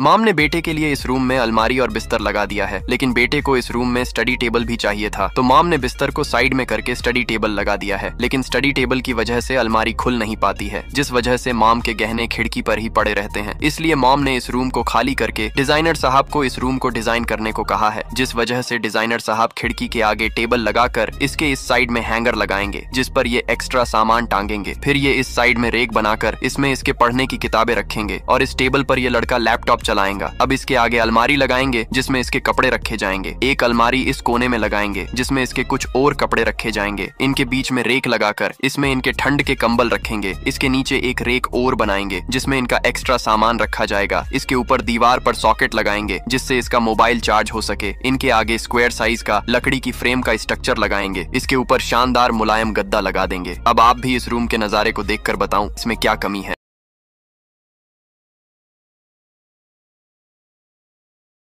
माम ने बेटे के लिए इस रूम में अलमारी और बिस्तर लगा दिया है लेकिन बेटे को इस रूम में स्टडी टेबल भी चाहिए था तो माम ने बिस्तर को साइड में करके स्टडी टेबल लगा दिया है लेकिन स्टडी टेबल की वजह से अलमारी खुल नहीं पाती है जिस वजह से माम के गहने खिड़की पर ही पड़े रहते हैं इसलिए माम ने इस रूम को खाली करके डिजाइनर साहब को इस रूम को डिजाइन करने को कहा है जिस वजह से डिजाइनर साहब खिड़की के आगे टेबल लगाकर इसके इस साइड में हैंगर लगाएंगे जिस पर ये एक्स्ट्रा सामान टांगेंगे फिर ये इस साइड में रेक बनाकर इसमें इसके पढ़ने की किताबें रखेंगे और इस टेबल पर ये लड़का लैपटॉप चलाएगा अब इसके आगे अलमारी लगाएंगे जिसमें इसके कपड़े रखे जाएंगे एक अलमारी इस कोने में लगाएंगे जिसमें इसके कुछ और कपड़े रखे जाएंगे इनके बीच में रेक लगाकर इसमें इनके ठंड के कंबल रखेंगे इसके नीचे एक रेक और बनाएंगे जिसमें इनका एक्स्ट्रा सामान रखा जाएगा इसके ऊपर दीवार पर सॉकेट लगाएंगे जिससे इसका मोबाइल चार्ज हो सके इनके आगे स्क्वायर साइज का लकड़ी की फ्रेम का स्ट्रक्चर लगाएंगे इसके ऊपर शानदार मुलायम गद्दा लगा देंगे अब आप भी इस रूम के नजारे को कर बताऊँ इसमें क्या कमी है